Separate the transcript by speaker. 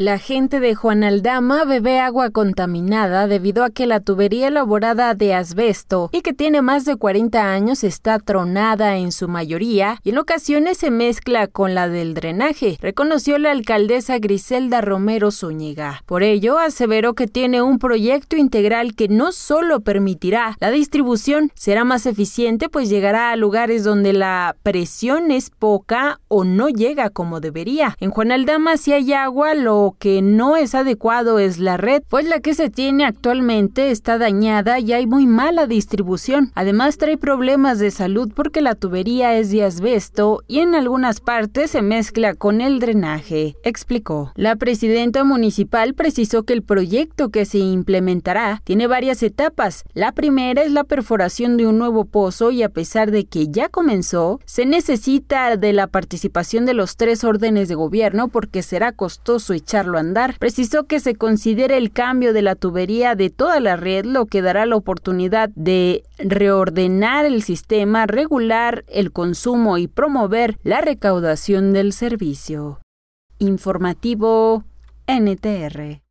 Speaker 1: La gente de Juan Aldama bebe agua contaminada debido a que la tubería elaborada de asbesto y que tiene más de 40 años está tronada en su mayoría y en ocasiones se mezcla con la del drenaje, reconoció la alcaldesa Griselda Romero Zúñiga. Por ello, aseveró que tiene un proyecto integral que no solo permitirá la distribución, será más eficiente pues llegará a lugares donde la presión es poca o no llega como debería. En Juan Aldama si hay agua lo que no es adecuado es la red, pues la que se tiene actualmente está dañada y hay muy mala distribución. Además trae problemas de salud porque la tubería es de asbesto y en algunas partes se mezcla con el drenaje, explicó. La presidenta municipal precisó que el proyecto que se implementará tiene varias etapas. La primera es la perforación de un nuevo pozo y a pesar de que ya comenzó, se necesita de la participación de los tres órdenes de gobierno porque será costoso echar echarlo andar. Precisó que se considere el cambio de la tubería de toda la red, lo que dará la oportunidad de reordenar el sistema, regular el consumo y promover la recaudación del servicio. Informativo NTR.